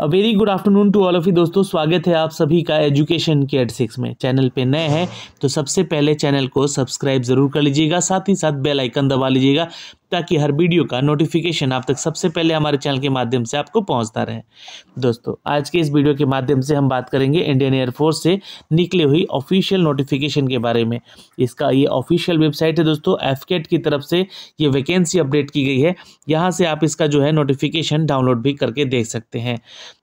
a very good afternoon to all of you दोस्तों स्वागत है आप सभी का एजुकेशन के एड सिक्स में चैनल पे नए हैं तो सबसे पहले चैनल को सब्सक्राइब जरूर कर लीजिएगा साथ ही साथ बेल आइकन दबा लीजिएगा ताकि हर वीडियो का नोटिफिकेशन आप तक सबसे पहले हमारे चैनल के माध्यम से आपको पहुंचता रहे दोस्तों आज के इस वीडियो के माध्यम से हम बात करेंगे इंडियन एयरफोर्स से निकले हुई ऑफिशियल नोटिफिकेशन के बारे में इसका ये ऑफिशियल वेबसाइट है दोस्तों एफ की तरफ से ये वैकेंसी अपडेट की गई है यहाँ से आप इसका जो है नोटिफिकेशन डाउनलोड भी करके देख सकते हैं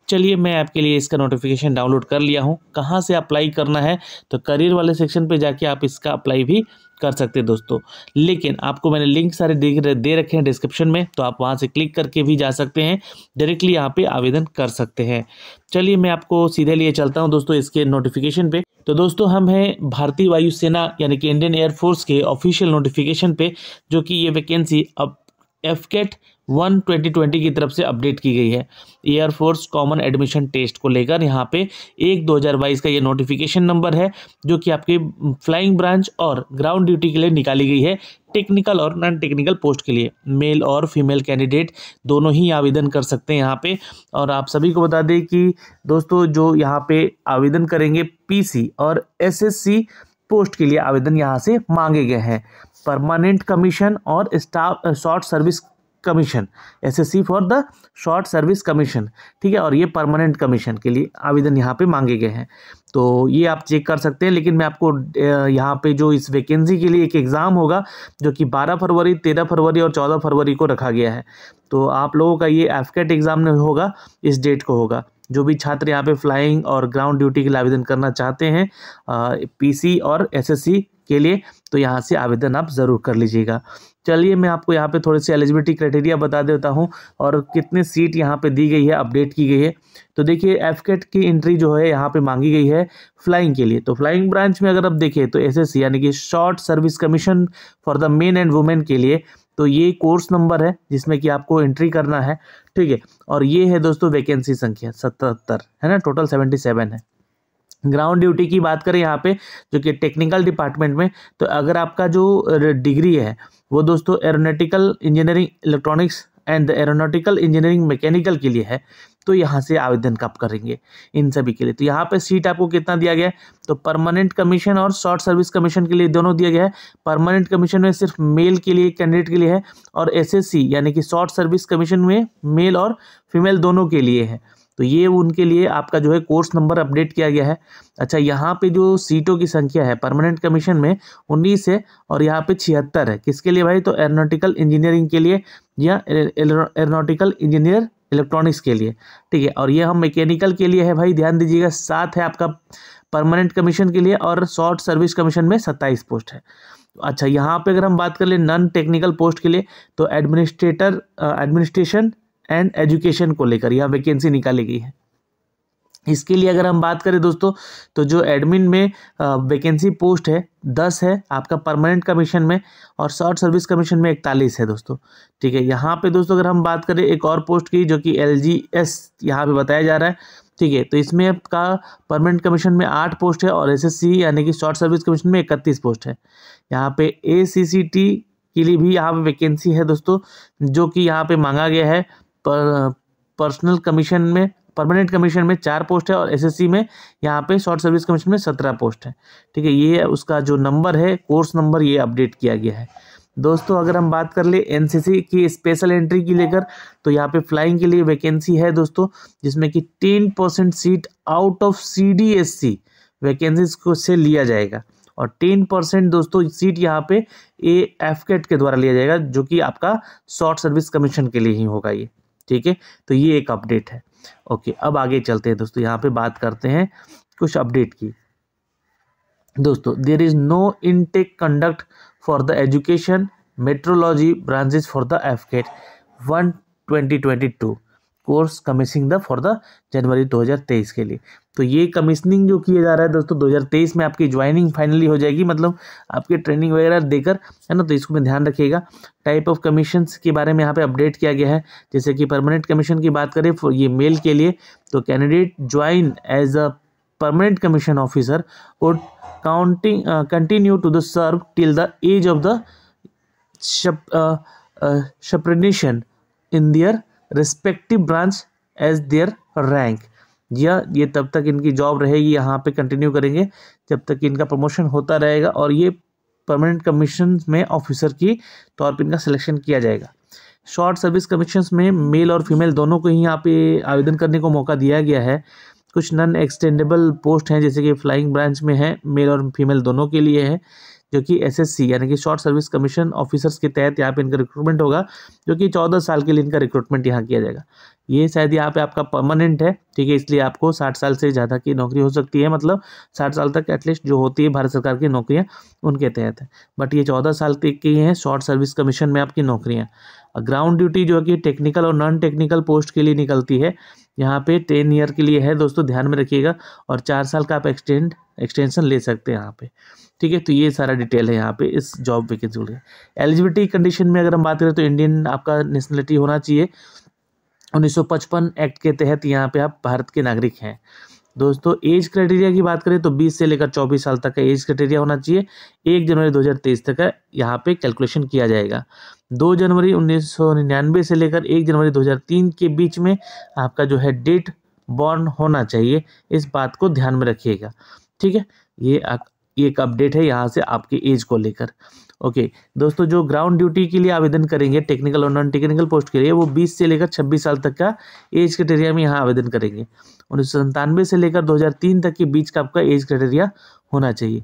चलिए मैं आपके लिए इसका नोटिफिकेशन डाउनलोड कर लिया हूँ कहाँ से अप्लाई करना है तो करियर वाले सेक्शन पर जाके आप इसका अप्लाई भी कर सकते हैं दोस्तों लेकिन आपको मैंने लिंक सारे दे, दे रखे हैं डिस्क्रिप्शन में तो आप वहाँ से क्लिक करके भी जा सकते हैं डायरेक्टली यहाँ पे आवेदन कर सकते हैं चलिए मैं आपको सीधे लिए चलता हूँ दोस्तों इसके नोटिफिकेशन पे तो दोस्तों हम हैं भारतीय वायुसेना यानी कि इंडियन एयरफोर्स के ऑफिशियल नोटिफिकेशन पे जो कि ये वैकेंसी अब F e one twenty twenty की तरफ से अपडेट की गई है एयरफोर्स कॉमन एडमिशन टेस्ट को लेकर यहाँ पे एक दो हज़ार बाईस का ये नोटिफिकेशन नंबर है जो कि आपके फ्लाइंग ब्रांच और ग्राउंड ड्यूटी के लिए निकाली गई है टेक्निकल और नॉन टेक्निकल पोस्ट के लिए मेल और फीमेल कैंडिडेट दोनों ही आवेदन कर सकते हैं यहाँ पे और आप सभी को बता दें कि दोस्तों जो यहाँ पे आवेदन करेंगे पी और एस पोस्ट के लिए आवेदन यहाँ से मांगे गए हैं परमानेंट कमीशन और staff short service commission SSC for the short service commission ठीक है और ये परमानेंट कमीशन के लिए आवेदन यहाँ पे मांगे गए हैं तो ये आप चेक कर सकते हैं लेकिन मैं आपको यहाँ पे जो इस वैकेंसी के लिए एक एग्ज़ाम होगा जो कि 12 फरवरी 13 फरवरी और 14 फरवरी को रखा गया है तो आप लोगों का ये एफकेट एग्ज़ाम होगा इस डेट को होगा जो भी छात्र यहाँ पे फ्लाइंग और ग्राउंड ड्यूटी के लिए आवेदन करना चाहते हैं पीसी और एसएससी के लिए तो यहाँ से आवेदन आप ज़रूर कर लीजिएगा चलिए मैं आपको यहाँ पे थोड़े से एलिजिबिलिटी क्राइटेरिया बता देता हूँ और कितने सीट यहाँ पे दी गई है अपडेट की गई है तो देखिए एफकेट की एंट्री जो है यहाँ पे मांगी गई है फ्लाइंग के लिए तो फ्लाइंग ब्रांच में अगर आप देखें तो एस यानी कि short service commission for the men and women के लिए तो ये कोर्स नंबर है जिसमें कि आपको एंट्री करना है ठीक है और ये है दोस्तों वैकेंसी संख्या सतहत्तर है ना टोटल सेवेंटी सेवन है ग्राउंड ड्यूटी की बात करें यहाँ पे जो कि टेक्निकल डिपार्टमेंट में तो अगर आपका जो डिग्री है वो दोस्तों aeronautical engineering electronics and aeronautical engineering mechanical के लिए है तो यहाँ से आवेदन कब करेंगे इन सभी के लिए तो यहाँ पे सीट आपको कितना दिया गया है तो परमानेंट कमीशन और शॉर्ट सर्विस कमीशन के लिए दोनों दिया गया है परमानेंट कमीशन में सिर्फ मेल के लिए कैंडिडेट के लिए है और एसएससी यानी कि शॉर्ट सर्विस कमीशन में मेल और फीमेल दोनों के लिए है तो ये उनके लिए आपका जो है कोर्स नंबर अपडेट किया गया है अच्छा यहाँ पे जो सीटों की संख्या है परमानेंट कमीशन में उन्नीस है और यहाँ पे छिहत्तर है किसके लिए भाई तो एरोनोटिकल इंजीनियरिंग के लिए या एरोनोटिकल इंजीनियर इलेक्ट्रॉनिक्स के लिए ठीक है और ये हम मैकेनिकल के लिए है भाई ध्यान दीजिएगा सात है आपका परमानेंट कमीशन के लिए और शॉर्ट सर्विस कमीशन में सत्ताईस पोस्ट है अच्छा यहाँ पे अगर हम बात कर ले नॉन टेक्निकल पोस्ट के लिए तो एडमिनिस्ट्रेटर एडमिनिस्ट्रेशन एंड एजुकेशन को लेकर यह वैकेंसी निकाली गई है इसके लिए अगर हम बात करें दोस्तों तो जो एडमिन में वैकेंसी पोस्ट है दस है आपका परमानेंट कमीशन में और शॉर्ट सर्विस कमीशन में इकतालीस है दोस्तों ठीक है यहाँ पे दोस्तों अगर हम बात करें एक और पोस्ट की जो कि एल जी एस यहाँ पर बताया जा रहा है ठीक है तो इसमें आपका परमानेंट कमीशन में आठ पोस्ट है और एस एस सी यानी कि शॉर्ट सर्विस कमीशन में इकतीस पोस्ट है यहाँ पे ए सी सी टी के लिए भी यहाँ पे वैकेंसी है दोस्तों जो कि यहाँ पे मांगा गया है पर पर्सनल कमीशन में परमानेंट कमीशन में चार पोस्ट है और एसएससी में यहाँ पे शॉर्ट सर्विस कमीशन में सत्रह पोस्ट है ठीक है ये उसका जो नंबर है कोर्स नंबर ये अपडेट किया गया है दोस्तों अगर हम बात कर ले एनसीसी की स्पेशल एंट्री की लेकर तो यहाँ पे फ्लाइंग के लिए वैकेंसी है दोस्तों जिसमें कि ten percent seat out of C vacancies को से लिया जाएगा और टेन परसेंट दोस्तों सीट यहाँ पे ए एफकेट के द्वारा लिया जाएगा जो कि आपका शॉर्ट सर्विस कमीशन के लिए ही होगा ये ठीक है तो ये एक अपडेट है ओके अब आगे चलते हैं दोस्तों यहाँ पे बात करते हैं कुछ अपडेट की दोस्तों there is no intake conduct for the education meteorology branches for the AFCAT one twenty twenty two course commissioning the for the January 2023 के लिए तो ये कमीशनिंग जो किया जा रहा है दोस्तों 2023 में आपकी ज्वाइनिंग फाइनली हो जाएगी मतलब आपके ट्रेनिंग वगैरह देकर है ना तो इसको में ध्यान रखिएगा टाइप ऑफ कमीशन के बारे में यहाँ पे अपडेट किया गया है जैसे कि परमानेंट कमीशन की बात करें ये मेल के लिए तो candidate join as a permanent commission officer और counting continue to the serve till the age of the ship, in their respective branch as their rank या ये तब तक इनकी जॉब रहेगी यहाँ पे कंटिन्यू करेंगे जब तक इनका प्रमोशन होता रहेगा और ये परमानेंट कमीशन में ऑफिसर की तौर पर इनका सिलेक्शन किया जाएगा शॉर्ट सर्विस कमीशन में मेल और फीमेल दोनों को ही यहाँ पे आवेदन करने को मौका दिया गया है कुछ नन एक्सटेंडेबल पोस्ट हैं जैसे कि फ्लाइंग ब्रांच में है मेल और फीमेल दोनों के लिए है जो कि एसएससी यानी कि शॉर्ट सर्विस कमीशन ऑफिसर्स के तहत यहाँ पे इनका रिक्रूटमेंट होगा जो कि चौदह साल के लिए इनका रिक्रूटमेंट यहाँ किया जाएगा ये शायद यहाँ पे आपका परमानेंट है ठीक है इसलिए आपको साठ साल से ज़्यादा की नौकरी हो सकती है मतलब साठ साल तक एटलीस्ट जो होती है भारत सरकार की नौकरियाँ उनके तहत है बट ये चौदह साल तक की हैं शॉर्ट सर्विस कमीशन में आपकी नौकरियाँ ग्राउंड ड्यूटी जो है कि टेक्निकल और नॉन टेक्निकल पोस्ट के लिए निकलती है यहाँ पे टेन ईयर के लिए है दोस्तों ध्यान में रखिएगा और चार साल का आप एक्सटेंड एक्सटेंशन ले सकते हैं यहाँ पे ठीक है तो ये सारा डिटेल है यहाँ पे इस जॉब वैकेंसी जुड़े एलिजिबिलिटी कंडीशन में अगर हम बात करें तो इंडियन आपका नेशनलिटी होना चाहिए 1955 एक्ट के तहत यहाँ पे आप भारत के नागरिक हैं दोस्तों एज क्राइटेरिया की बात करें तो 20 से लेकर 24 साल तक का एज क्राइटेरिया होना चाहिए एक जनवरी 2023 तक का यहाँ पे कैलकुलेशन किया जाएगा दो जनवरी उन्नीस से लेकर एक जनवरी 2003 के बीच में आपका जो है डेट बॉर्न होना चाहिए इस बात को ध्यान में रखिएगा ठीक है ये आ, ये एक अपडेट है यहाँ से आपके एज को लेकर ओके दोस्तों जो ग्राउंड ड्यूटी के लिए आवेदन करेंगे टेक्निकल और नॉन टेक्निकल पोस्ट के लिए वो 20 से लेकर 26 साल तक का एज क्राइटेरिया में यहाँ आवेदन करेंगे उन्नीस से लेकर 2003 तक के बीच का आपका एज क्राइटेरिया होना चाहिए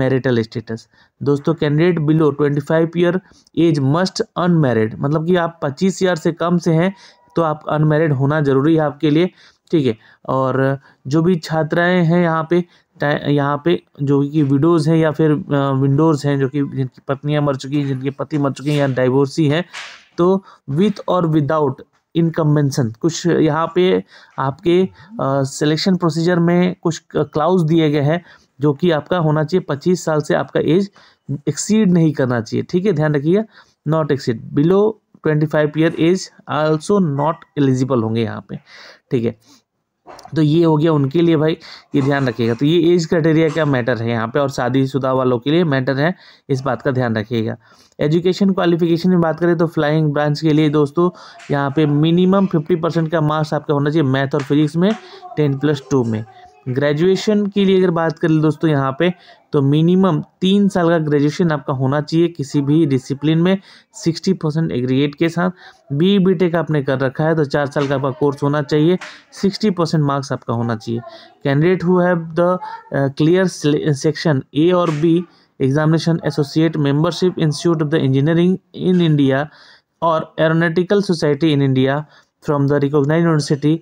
मैरिटल स्टेटस दोस्तों candidate below 25 year age must unmarried मतलब कि आप 25 ईयर से कम से हैं तो आप अनमेरिड होना ज़रूरी है आपके लिए ठीक है और जो भी छात्राएं हैं यहाँ पे यहाँ पे जो कि विडोज़ हैं या फिर विंडोज़ हैं जो कि जिनकी पत्नियाँ मर चुकी हैं जिनके पति मर चुके हैं या डाइवोर्सी हैं तो विथ और विदाउट इनकम्बेंसन कुछ यहाँ पे आपके सिलेक्शन प्रोसीजर में कुछ क्लाउज दिए गए हैं जो कि आपका होना चाहिए पच्चीस साल से आपका एज एक्सीड नहीं करना चाहिए ठीक है ध्यान रखिएगा not exceed below twenty five year age also not eligible होंगे यहाँ पे ठीक है तो ये हो गया उनके लिए भाई ये ध्यान रखिएगा तो ये एज क्राइटेरिया क्या मैटर है यहाँ पे और शादीशुदा वालों के लिए मैटर है इस बात का ध्यान रखिएगा एजुकेशन क्वालिफिकेशन में बात करें तो फ्लाइंग ब्रांच के लिए दोस्तों यहाँ पे मिनिमम फिफ्टी परसेंट का मार्क्स आपका होना चाहिए मैथ और फिजिक्स में टेन प्लस टू में ग्रेजुएशन के लिए अगर बात करें दोस्तों यहाँ पे तो मिनिमम तीन साल का ग्रेजुएशन आपका होना चाहिए किसी भी डिसिप्लिन में सिक्सटी परसेंट एग्रीगेट के साथ बी बी टेक आपने कर रखा है तो चार साल का आपका कोर्स होना चाहिए सिक्सटी परसेंट मार्क्स आपका होना चाहिए candidate who have the clear section A और B examination associate membership institute of the engineering in India और aeronautical society in India from the recognise university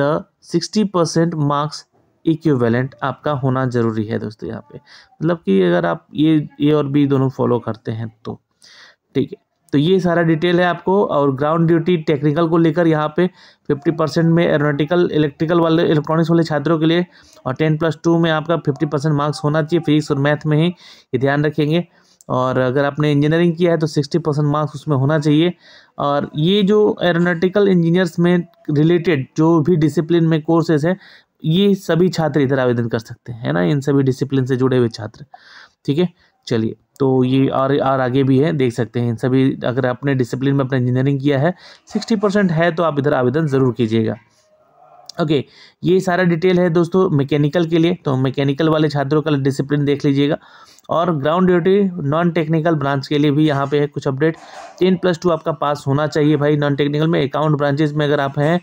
the sixty percent marks equivalent आपका होना ज़रूरी है दोस्तों यहाँ पे मतलब कि अगर आप ये ए और बी दोनों फॉलो करते हैं तो ठीक है तो ये सारा डिटेल है आपको और ग्राउंड ड्यूटी टेक्निकल को लेकर यहाँ पे 50 परसेंट में एरोनाटिकल इलेक्ट्रिकल वाले इलेक्ट्रॉनिक्स वाले छात्रों के लिए और टेन प्लस टू में आपका 50 परसेंट मार्क्स होना चाहिए फिजिक्स और मैथ में ही ये ध्यान रखेंगे और अगर आपने इंजीनियरिंग किया है तो सिक्सटी परसेंट मार्क्स उसमें होना चाहिए और ये जो एरोनाटिकल इंजीनियर्स में रिलेटेड जो भी डिसिप्लिन में कोर्सेज हैं ये सभी छात्र इधर आवेदन कर सकते हैं ना इन सभी डिसिप्लिन से जुड़े हुए छात्र ठीक है चलिए तो ये और और आगे भी है देख सकते हैं इन सभी अगर आपने डिसिप्लिन में अपना इंजीनियरिंग किया है सिक्सटी परसेंट है तो आप इधर आवेदन ज़रूर कीजिएगा ओके ये सारा डिटेल है दोस्तों मैकेनिकल के लिए तो मैकेनिकल वाले छात्रों का डिसिप्लिन देख लीजिएगा और ground duty non technical branch के लिए भी यहाँ पे है कुछ अपडेट टेन प्लस टू आपका पास होना चाहिए भाई नॉन टेक्निकल में अकाउंट ब्रांचेज में अगर आप हैं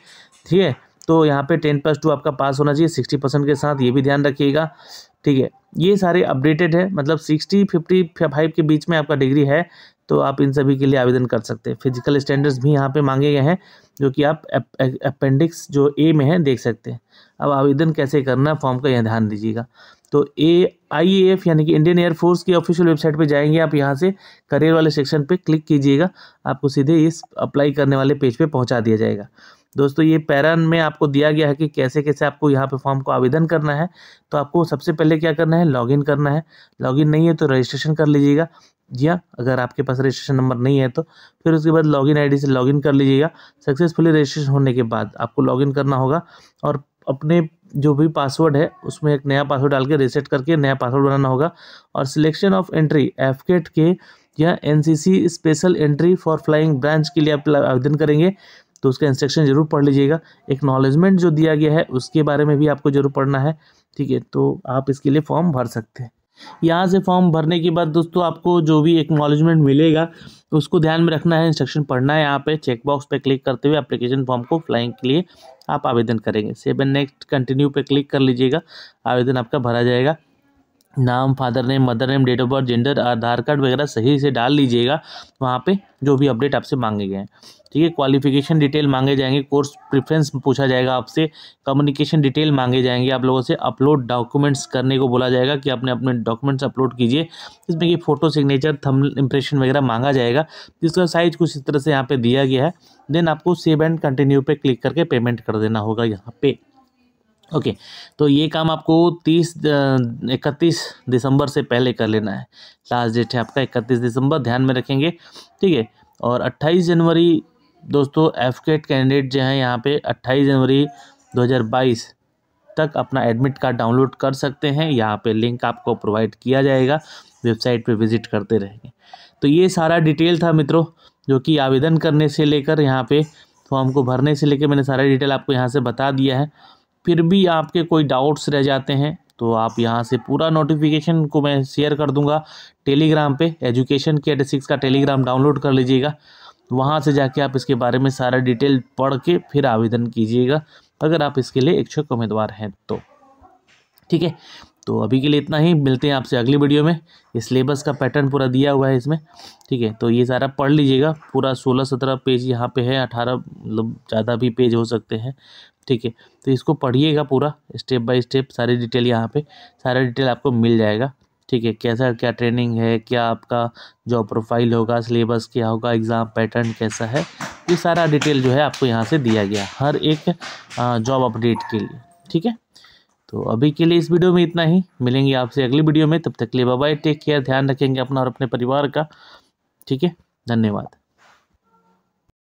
ठीक है तो यहाँ पे टेन प्लस टू आपका पास होना चाहिए सिक्सटी परसेंट के साथ ये भी ध्यान रखिएगा ठीक है ये सारे अपडेटेड है मतलब सिक्सटी फिफ्टी फाइव के बीच में आपका डिग्री है तो आप इन सभी के लिए आवेदन कर सकते हैं फिजिकल स्टैंडर्ड्स भी यहाँ पे मांगे गए हैं जो कि आप अपेंडिक्स जो ए में है देख सकते हैं अब आवेदन कैसे करना फॉर्म का यह ध्यान दीजिएगा तो ए आई ए एफ यानी कि इंडियन एयरफोर्स की ऑफिशियल वेबसाइट पे जाएंगे आप यहाँ से करियर वाले सेक्शन पे क्लिक कीजिएगा आपको सीधे इस अप्लाई करने वाले पेज पे पहुँचा दिया जाएगा दोस्तों ये पैरन में आपको दिया गया है कि कैसे कैसे आपको यहाँ पे फॉर्म को आवेदन करना है तो आपको सबसे पहले क्या करना है लॉगिन करना है लॉगिन नहीं है तो रजिस्ट्रेशन कर लीजिएगा जी हाँ अगर आपके पास रजिस्ट्रेशन नंबर नहीं है तो फिर उसके बाद लॉगिन आईडी से लॉगिन कर लीजिएगा सक्सेसफुली रजिस्ट्रेशन होने के बाद आपको लॉगिन करना होगा और अपने जो भी पासवर्ड है उसमें एक नया पासवर्ड डाल के रिसेट करके नया पासवर्ड बनाना होगा और सिलेक्शन ऑफ एंट्री एफकेट के या NCC special entry for flying branch के लिए आप आवेदन करेंगे तो उसका इंस्ट्रक्शन ज़रूर पढ़ लीजिएगा एक्नॉलेजमेंट जो दिया गया है उसके बारे में भी आपको ज़रूर पढ़ना है ठीक है तो आप इसके लिए फॉर्म भर सकते हैं यहाँ से फॉर्म भरने के बाद दोस्तों आपको जो भी एक्नॉलेजमेंट मिलेगा उसको ध्यान में रखना है इंस्ट्रक्शन पढ़ना है यहाँ पे चेकबॉक्स पे क्लिक करते हुए एप्लीकेशन फॉर्म को फ्लाइंग के लिए आप आवेदन करेंगे सेवन नेक्स्ट कंटिन्यू पे क्लिक कर लीजिएगा आवेदन आपका भरा जाएगा नाम father name mother name date of birth gender Aadhaar card वगैरह सही से डाल लीजिएगा वहाँ पे जो भी अपडेट आपसे मांगे गए हैं ठीक है क्वालिफिकेशन डिटेल मांगे जाएंगे कोर्स प्रेफरेंस पूछा जाएगा आपसे कम्युनिकेशन डिटेल मांगे जाएंगे आप लोगों से अपलोड डॉक्यूमेंट्स करने को बोला जाएगा कि आपने अपने डॉक्यूमेंट्स अपलोड कीजिए इसमें कि फ़ोटो सिग्नेचर थम इंप्रेशन वगैरह मांगा जाएगा जिसका साइज कुछ इस तरह से यहाँ पर दिया गया है देन आपको सेव एंड कंटिन्यू पर क्लिक करके पेमेंट कर देना होगा यहाँ पर ओके तो ये काम आपको तीस इकतीस दिसंबर से पहले कर लेना है लास्ट डेट है आपका इकतीस दिसंबर ध्यान में रखेंगे ठीक है और अट्ठाईस जनवरी दोस्तों एफ कैंडिडेट जो हैं यहाँ पे अट्ठाईस जनवरी 2022 तक अपना एडमिट कार्ड डाउनलोड कर सकते हैं यहाँ पे लिंक आपको प्रोवाइड किया जाएगा वेबसाइट पे विजिट करते रहेंगे तो ये सारा डिटेल था मित्रों जो कि आवेदन करने से लेकर यहाँ पे फॉर्म को भरने से लेकर मैंने सारा डिटेल आपको यहाँ से बता दिया है फिर भी आपके कोई डाउट्स रह जाते हैं तो आप यहाँ से पूरा नोटिफिकेशन को मैं शेयर कर दूंगा टेलीग्राम पे एजुकेशन के एड सिक्स का टेलीग्राम डाउनलोड कर लीजिएगा वहाँ से जाके आप इसके बारे में सारा डिटेल पढ़ के फिर आवेदन कीजिएगा अगर आप इसके लिए इच्छुक उम्मीदवार हैं तो ठीक है तो अभी के लिए इतना ही मिलते हैं आपसे अगली वीडियो में ये सिलेबस का पैटर्न पूरा दिया हुआ है इसमें ठीक है तो ये सारा पढ़ लीजिएगा पूरा सोलह सत्रह पेज यहाँ पे है अठारह मतलब ज़्यादा भी पेज हो सकते हैं ठीक है तो इसको पढ़िएगा पूरा स्टेप बाय स्टेप सारी डिटेल यहाँ पे सारा डिटेल आपको मिल जाएगा ठीक है कैसा क्या ट्रेनिंग है क्या आपका जॉब प्रोफाइल होगा सिलेबस क्या होगा एग्ज़ाम पैटर्न कैसा है ये सारा डिटेल जो है आपको यहाँ से दिया गया हर एक जॉब अपडेट के लिए ठीक है तो अभी के लिए इस वीडियो में इतना ही मिलेंगे आपसे अगली वीडियो में तब तक के लिए बाय टेक केयर ध्यान रखेंगे अपना और अपने परिवार का ठीक है धन्यवाद